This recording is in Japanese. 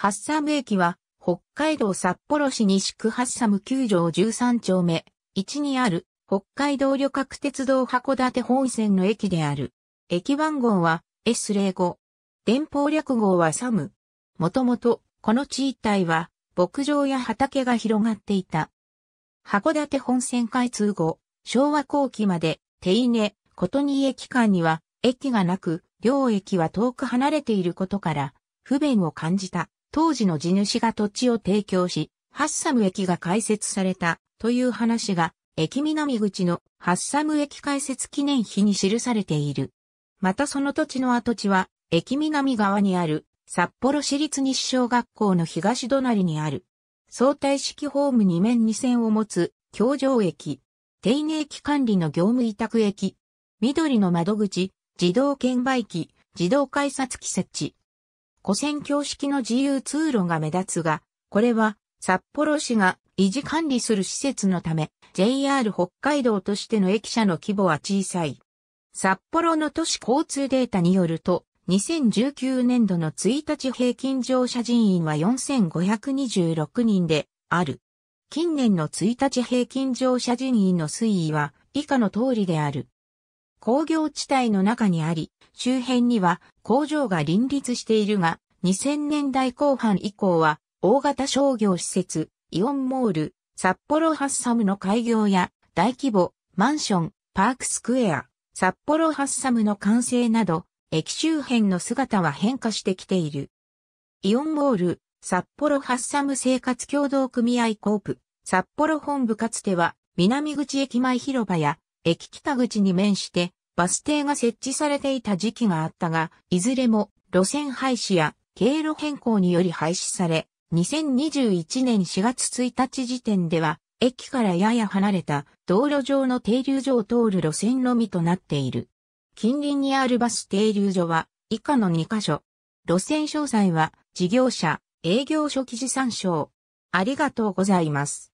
ハッサム駅は、北海道札幌市西区ハッサム9条13丁目、1にある、北海道旅客鉄道函館本線の駅である。駅番号は S05。電報略号はサム。もともと、この地一帯は、牧場や畑が広がっていた。函館本線開通後、昭和後期まで、手稲、琴に駅間には、駅がなく、両駅は遠く離れていることから、不便を感じた。当時の地主が土地を提供し、ハッサム駅が開設されたという話が、駅南口のハッサム駅開設記念碑に記されている。またその土地の跡地は、駅南側にある札幌市立西小学校の東隣にある、相対式ホーム2面2線を持つ、京城駅、定年駅管理の業務委託駅、緑の窓口、自動券売機、自動改札機設置、古線橋式の自由通路が目立つが、これは札幌市が維持管理する施設のため、JR 北海道としての駅舎の規模は小さい。札幌の都市交通データによると、2019年度の1日平均乗車人員は4526人である。近年の1日平均乗車人員の推移は以下の通りである。工業地帯の中にあり、周辺には工場が林立しているが、2000年代後半以降は、大型商業施設、イオンモール、札幌ハッサムの開業や、大規模、マンション、パークスクエア、札幌ハッサムの完成など、駅周辺の姿は変化してきている。イオンモール、札幌ハッサム生活協同組合コープ、札幌本部かつては、南口駅前広場や、駅北口に面して、バス停が設置されていた時期があったが、いずれも路線廃止や経路変更により廃止され、2021年4月1日時点では、駅からやや離れた道路上の停留所を通る路線のみとなっている。近隣にあるバス停留所は以下の2カ所。路線詳細は事業者、営業所記事参照。ありがとうございます。